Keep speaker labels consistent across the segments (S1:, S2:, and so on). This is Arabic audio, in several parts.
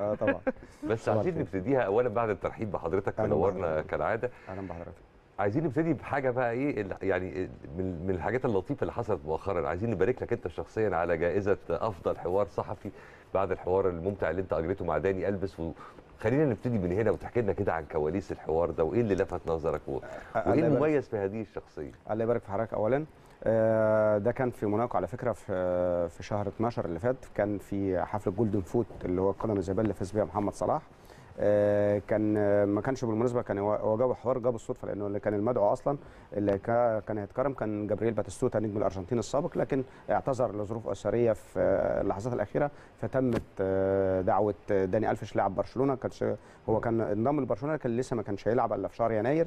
S1: اه طبعا
S2: بس عايزين نبتديها اولا بعد الترحيب بحضرتك منورنا كالعاده اهلا بحضرتك عايزين نبتدي بحاجه بقى ايه يعني من الحاجات اللطيفه اللي حصلت مؤخرا عايزين نبارك لك انت شخصيا على جائزه افضل حوار صحفي بعد الحوار الممتع اللي انت اجريته مع داني البس و... خلينا نبتدي من هنا وتحكي لنا كده عن كواليس الحوار ده وايه اللي لفت نظرك وايه المميز في هذه الشخصيه
S1: الله يبارك في حضرتك اولا آه، ده كان في موناكو على فكره في آه، في شهر 12 اللي فات كان في حفل جولدن فوت اللي هو القدم الذهبيه اللي فاز بيها محمد صلاح آه، كان آه، ما كانش بالمناسبه كان هو جاب حوار جاب الصدفه لانه اللي كان المدعو اصلا اللي كان هيتكرم كان جابرييل باتيستوتا نجم الارجنتين السابق لكن اعتذر لظروف اسريه في اللحظات الاخيره فتمت آه، دعوه داني الفش لاعب برشلونه كانش هو كان انضم لبرشلونه لكن لسه ما كانش هيلعب الا في شهر يناير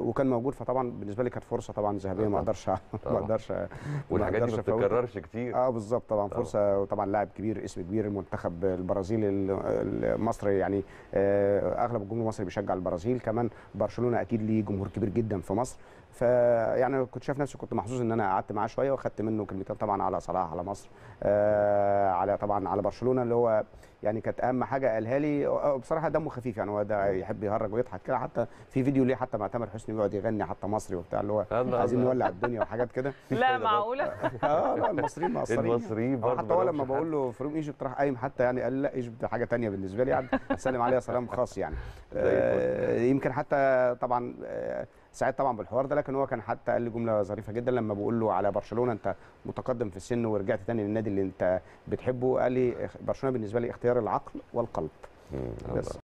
S1: وكان موجود فطبعا بالنسبه لي كانت فرصه طبعا ذهبيه ما اقدرش ما اقدرش والحاجات دي ما بتتكررش كتير اه بالظبط طبعا فرصه وطبعا لاعب كبير اسم كبير المنتخب البرازيلي المصري يعني آه، اغلب الجمهور المصري بيشجع البرازيل كمان برشلونه اكيد ليه جمهور كبير جدا في مصر فيعني كنت شايف نفسي كنت محظوظ ان انا قعدت معاه شويه واخدت منه كلمتين طبعا على صلاح على مصر آه، على طبعا على برشلونه اللي هو يعني كانت اهم حاجه قالها لي بصراحه دمه خفيف يعني هو ده يحب يهرج ويضحك كده حتى في فيديو ليه حتى مع تامر حسني بيقعد يغني حتى مصري وبتاع اللي هو عايزين نولع الدنيا وحاجات كده لا إيه معقوله اه لا المصريين مقصرين يعني. المصريين برضه حتى هو لما بقول له فروم ايجيبت راح قايم حتى يعني قال لا ايجيبت حاجه ثانيه بالنسبه لي يعني سلم عليها سلام خاص يعني آه، يمكن حتى طبعا آه، سعيد طبعا بالحوار ده لكن هو كان حتى قال لي جمله ظريفه جدا لما بقول له على برشلونه انت متقدم في السن ورجعت تاني للنادي اللي انت بتحبه قال لي آه، برشلونه بالنسبه لي اختيار العقل والقلب بس